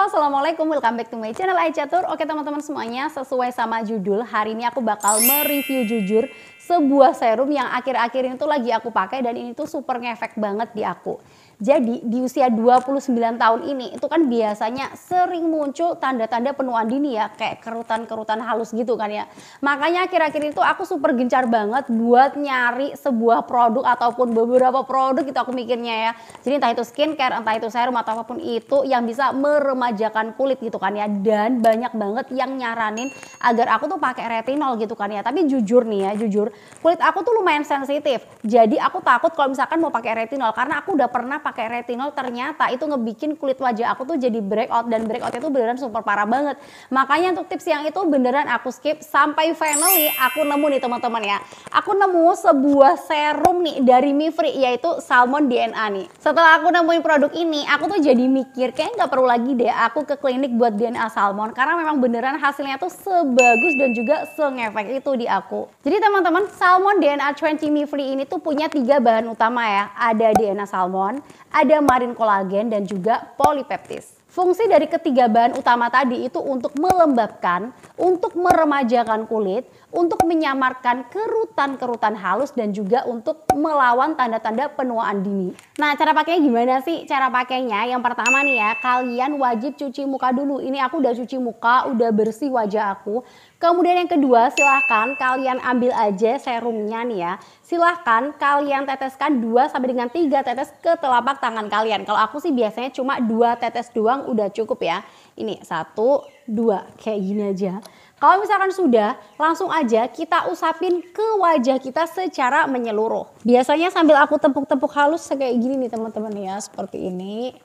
Assalamualaikum, welcome back to my channel Aicatur Oke teman-teman semuanya, sesuai sama judul Hari ini aku bakal mereview jujur Sebuah serum yang akhir-akhir ini tuh lagi aku pakai Dan ini tuh super ngefek banget di aku jadi di usia 29 tahun ini itu kan biasanya sering muncul tanda-tanda penuaan dini ya kayak kerutan-kerutan halus gitu kan ya. Makanya akhir-akhir itu aku super gencar banget buat nyari sebuah produk ataupun beberapa produk itu aku mikirnya ya. Jadi entah itu skincare, entah itu serum atau apapun itu yang bisa meremaja ajakan kulit gitu kan ya dan banyak banget yang nyaranin agar aku tuh pakai retinol gitu kan ya tapi jujur nih ya jujur kulit aku tuh lumayan sensitif jadi aku takut kalau misalkan mau pakai retinol karena aku udah pernah pakai retinol ternyata itu ngebikin kulit wajah aku tuh jadi breakout dan breakout itu beneran super parah banget makanya untuk tips yang itu beneran aku skip sampai finally aku nemu nih teman-teman ya aku nemu sebuah serum nih dari Mifri yaitu Salmon DNA nih setelah aku nemuin produk ini aku tuh jadi mikir kayak nggak perlu lagi deh aku ke klinik buat DNA salmon karena memang beneran hasilnya tuh sebagus dan juga sengefek itu di aku. Jadi teman-teman, salmon DNA 20 Me Free ini tuh punya tiga bahan utama ya. Ada DNA salmon, ada marin kolagen dan juga polipeptis. Fungsi dari ketiga bahan utama tadi itu untuk melembabkan, untuk meremajakan kulit, untuk menyamarkan kerutan-kerutan halus dan juga untuk melawan tanda-tanda penuaan dini. Nah, cara pakainya gimana sih? Cara pakainya yang pertama nih ya, kalian wajib cuci muka dulu. Ini aku udah cuci muka, udah bersih wajah aku. Kemudian yang kedua, silahkan kalian ambil aja serumnya nih ya. Silahkan kalian teteskan 2 sampai dengan 3 tetes ke telapak tangan kalian. Kalau aku sih biasanya cuma 2 tetes doang udah cukup ya. Ini satu, dua, kayak gini aja. Kalau misalkan sudah, langsung aja kita usapin ke wajah kita secara menyeluruh. Biasanya sambil aku tepuk-tepuk halus kayak gini nih teman-teman ya, seperti ini.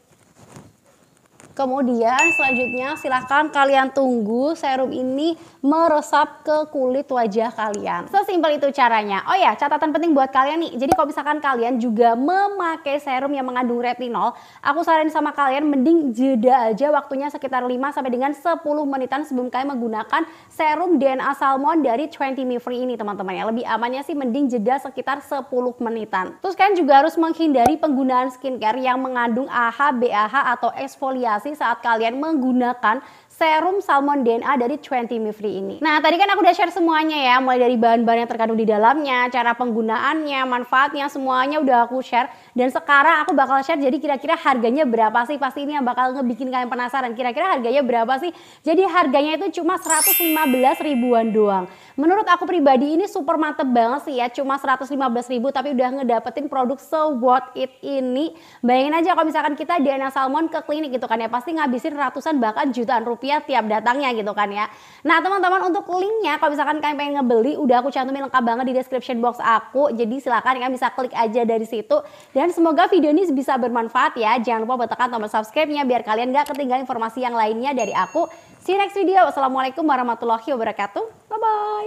Kemudian selanjutnya silahkan kalian tunggu serum ini meresap ke kulit wajah kalian. Sesimpel itu caranya. Oh ya, catatan penting buat kalian nih. Jadi kalau misalkan kalian juga memakai serum yang mengandung retinol, aku saranin sama kalian mending jeda aja waktunya sekitar 5 sampai dengan 10 menitan sebelum kalian menggunakan serum DNA salmon dari 20 Me Free ini teman-teman ya. Lebih amannya sih mending jeda sekitar 10 menitan. Terus kalian juga harus menghindari penggunaan skincare yang mengandung AHA, BAH atau eksfoliasi sih saat kalian menggunakan serum salmon DNA dari 20 Me Free ini. Nah, tadi kan aku udah share semuanya ya, mulai dari bahan-bahan yang terkandung di dalamnya, cara penggunaannya, manfaatnya, semuanya udah aku share. Dan sekarang aku bakal share jadi kira-kira harganya berapa sih? Pasti ini yang bakal ngebikin kalian penasaran. Kira-kira harganya berapa sih? Jadi harganya itu cuma 115 ribuan doang. Menurut aku pribadi ini super mantep banget sih ya. Cuma 115 ribu tapi udah ngedapetin produk so worth it ini. Bayangin aja kalau misalkan kita Diana Salmon ke klinik gitu kan ya. Pasti ngabisin ratusan bahkan jutaan rupiah tiap datangnya gitu kan ya. Nah teman-teman untuk linknya kalau misalkan kalian pengen ngebeli udah aku cantumin lengkap banget di description box aku. Jadi silahkan kalian bisa klik aja dari situ. Dan semoga video ini bisa bermanfaat ya. Jangan lupa buat tekan tombol subscribe-nya biar kalian gak ketinggalan informasi yang lainnya dari aku. See you next video. Wassalamualaikum warahmatullahi wabarakatuh. Bye-bye.